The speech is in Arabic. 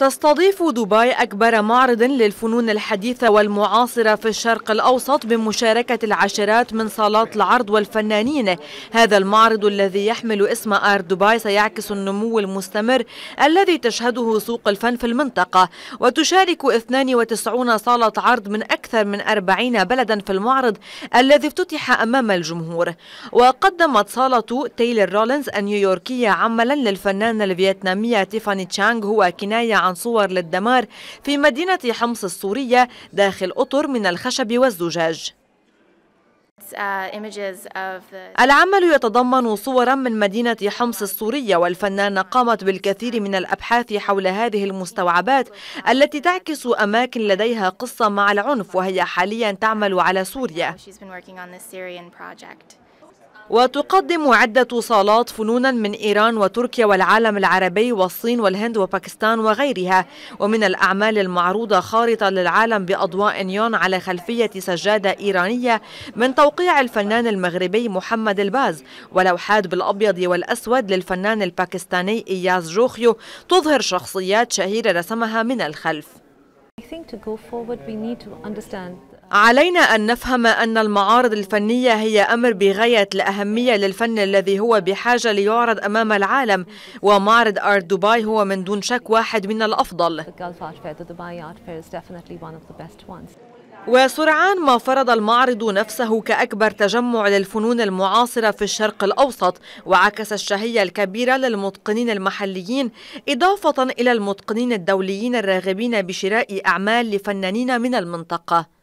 تستضيف دبي أكبر معرض للفنون الحديثة والمعاصرة في الشرق الأوسط بمشاركة العشرات من صالات العرض والفنانين هذا المعرض الذي يحمل اسم آر دبي سيعكس النمو المستمر الذي تشهده سوق الفن في المنطقة وتشارك 92 صالة عرض من أكثر من 40 بلدا في المعرض الذي افتتح أمام الجمهور وقدمت صالة تايلر رولينز النيويوركية عملا للفنانة الفيتنامية تيفاني تشانغ هو كناية عن عن صور للدمار في مدينة حمص السورية داخل أطر من الخشب والزجاج العمل يتضمن صورا من مدينة حمص السورية والفنانة قامت بالكثير من الأبحاث حول هذه المستوعبات التي تعكس أماكن لديها قصة مع العنف وهي حاليا تعمل على سوريا وتقدم عدة صالات فنونا من إيران وتركيا والعالم العربي والصين والهند وباكستان وغيرها ومن الأعمال المعروضة خارطة للعالم بأضواء نيون على خلفية سجادة إيرانية من توقيع الفنان المغربي محمد الباز ولوحات بالأبيض والأسود للفنان الباكستاني إياز جوخيو تظهر شخصيات شهيرة رسمها من الخلف I think to go forward we need to understand علينا أن نفهم أن المعارض الفنية هي أمر بغاية الأهمية للفن الذي هو بحاجة ليعرض أمام العالم ومعرض آرت دبي هو من دون شك واحد من الأفضل وسرعان ما فرض المعرض نفسه كأكبر تجمع للفنون المعاصرة في الشرق الأوسط وعكس الشهية الكبيرة للمتقنين المحليين إضافة إلى المتقنين الدوليين الراغبين بشراء أعمال لفنانين من المنطقة